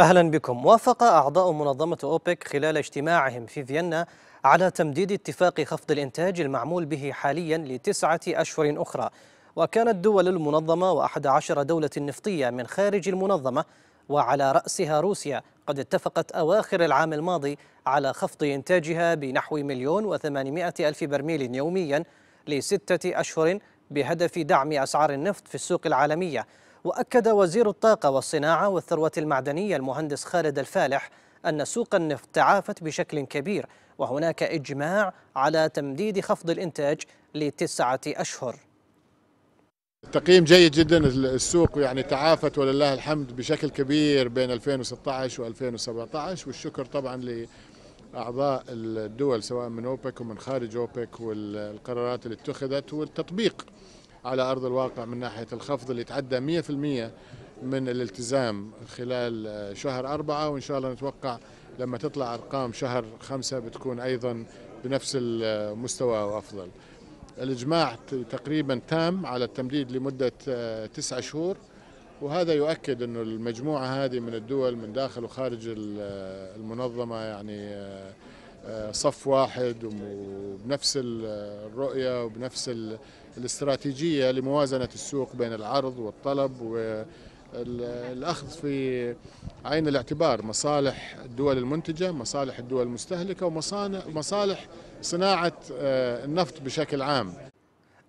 أهلا بكم وافق أعضاء منظمة أوبك خلال اجتماعهم في فيينا على تمديد اتفاق خفض الإنتاج المعمول به حاليا لتسعة أشهر أخرى وكانت دول المنظمة وأحد عشر دولة نفطية من خارج المنظمة وعلى رأسها روسيا قد اتفقت أواخر العام الماضي على خفض إنتاجها بنحو مليون وثمانمائة ألف برميل يوميا لستة أشهر بهدف دعم أسعار النفط في السوق العالمية وأكد وزير الطاقة والصناعة والثروة المعدنية المهندس خالد الفالح أن سوق النفط تعافت بشكل كبير وهناك إجماع على تمديد خفض الإنتاج لتسعة أشهر تقييم جيد جدا السوق يعني تعافت ولله الحمد بشكل كبير بين 2016 و2017 والشكر طبعا لاعضاء الدول سواء من اوبك ومن خارج اوبك والقرارات اللي اتخذت والتطبيق على أرض الواقع من ناحية الخفض اللي تعدى 100% من الالتزام خلال شهر أربعة وإن شاء الله نتوقع لما تطلع أرقام شهر خمسة بتكون أيضا بنفس المستوى أو أفضل الإجماع تقريبا تام على التمديد لمدة آه، تسعة شهور وهذا يؤكد أنه المجموعة هذه من الدول من داخل وخارج آه، المنظمة يعني آه، صف واحد وبنفس الرؤية وبنفس الاستراتيجية لموازنة السوق بين العرض والطلب والأخذ في عين الاعتبار مصالح الدول المنتجة مصالح الدول المستهلكة ومصالح صناعة آه، النفط بشكل عام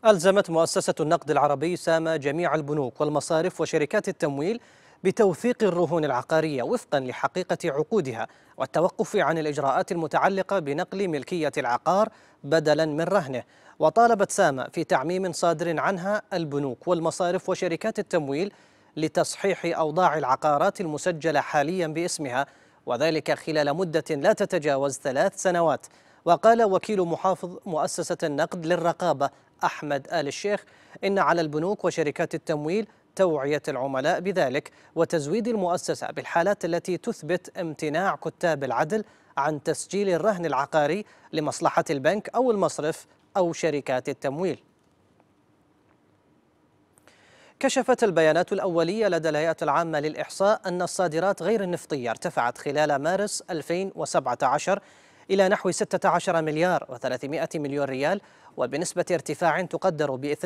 ألزمت مؤسسة النقد العربي سامة جميع البنوك والمصارف وشركات التمويل بتوثيق الرهون العقارية وفقا لحقيقة عقودها والتوقف عن الإجراءات المتعلقة بنقل ملكية العقار بدلا من رهنه وطالبت سامة في تعميم صادر عنها البنوك والمصارف وشركات التمويل لتصحيح أوضاع العقارات المسجلة حاليا باسمها وذلك خلال مدة لا تتجاوز ثلاث سنوات وقال وكيل محافظ مؤسسة النقد للرقابة أحمد آل الشيخ إن على البنوك وشركات التمويل توعية العملاء بذلك وتزويد المؤسسة بالحالات التي تثبت امتناع كتاب العدل عن تسجيل الرهن العقاري لمصلحة البنك أو المصرف أو شركات التمويل كشفت البيانات الأولية لدى الهيئة العامة للإحصاء أن الصادرات غير النفطية ارتفعت خلال مارس 2017 إلى نحو 16 مليار و300 مليون ريال وبنسبة ارتفاع تقدر ب 2%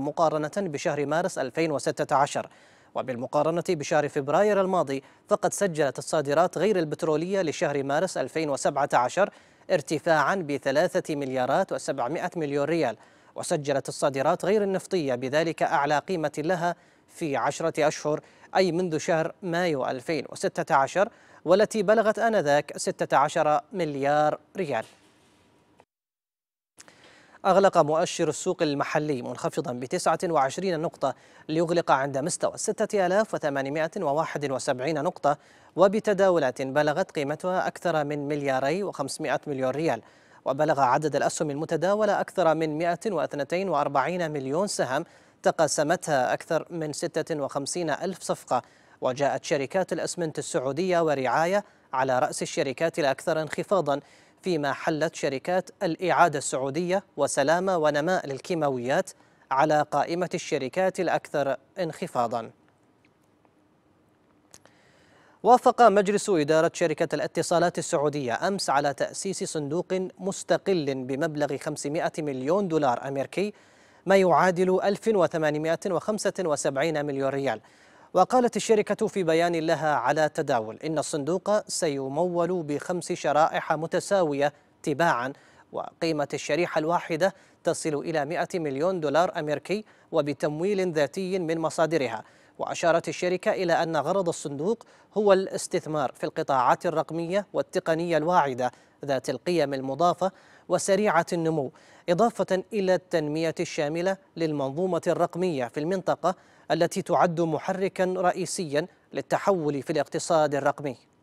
مقارنة بشهر مارس 2016 وبالمقارنة بشهر فبراير الماضي فقد سجلت الصادرات غير البترولية لشهر مارس 2017 ارتفاعا بثلاثة مليارات وسبعمائة مليون ريال وسجلت الصادرات غير النفطية بذلك أعلى قيمة لها في عشرة أشهر أي منذ شهر مايو 2016 والتي بلغت آنذاك 16 مليار ريال أغلق مؤشر السوق المحلي منخفضا ب 29 نقطة ليغلق عند مستوى 6871 نقطة وبتداولات بلغت قيمتها أكثر من ملياري و500 مليون ريال وبلغ عدد الأسهم المتداولة أكثر من 142 مليون سهم تقاسمتها أكثر من 56 ألف صفقة وجاءت شركات الأسمنت السعودية ورعاية على رأس الشركات الأكثر انخفاضا فيما حلت شركات الإعادة السعودية وسلامة ونماء للكيماويات على قائمة الشركات الأكثر انخفاضاً وافق مجلس إدارة شركة الاتصالات السعودية أمس على تأسيس صندوق مستقل بمبلغ 500 مليون دولار أمريكي ما يعادل 1875 مليون ريال وقالت الشركة في بيان لها على تداول إن الصندوق سيمول بخمس شرائح متساوية تباعاً وقيمة الشريحة الواحدة تصل إلى 100 مليون دولار أمريكي وبتمويل ذاتي من مصادرها وأشارت الشركة إلى أن غرض الصندوق هو الاستثمار في القطاعات الرقمية والتقنية الواعدة ذات القيم المضافة وسريعة النمو إضافة إلى التنمية الشاملة للمنظومة الرقمية في المنطقة التي تعد محركا رئيسيا للتحول في الاقتصاد الرقمي